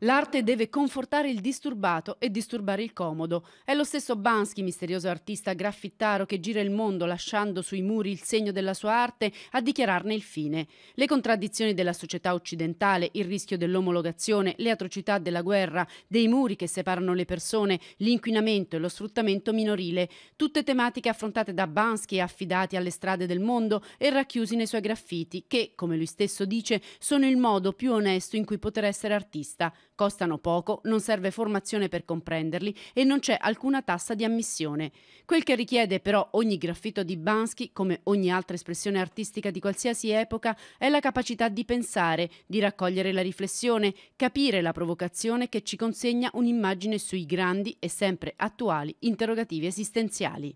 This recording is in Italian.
L'arte deve confortare il disturbato e disturbare il comodo. È lo stesso Bansky, misterioso artista graffittaro che gira il mondo lasciando sui muri il segno della sua arte, a dichiararne il fine. Le contraddizioni della società occidentale, il rischio dell'omologazione, le atrocità della guerra, dei muri che separano le persone, l'inquinamento e lo sfruttamento minorile, tutte tematiche affrontate da Bansky e affidate alle strade del mondo e racchiusi nei suoi graffiti che, come lui stesso dice, sono il modo più onesto in cui poter essere artista. Costano poco, non serve formazione per comprenderli e non c'è alcuna tassa di ammissione. Quel che richiede però ogni graffito di Bansky, come ogni altra espressione artistica di qualsiasi epoca, è la capacità di pensare, di raccogliere la riflessione, capire la provocazione che ci consegna un'immagine sui grandi e sempre attuali interrogativi esistenziali.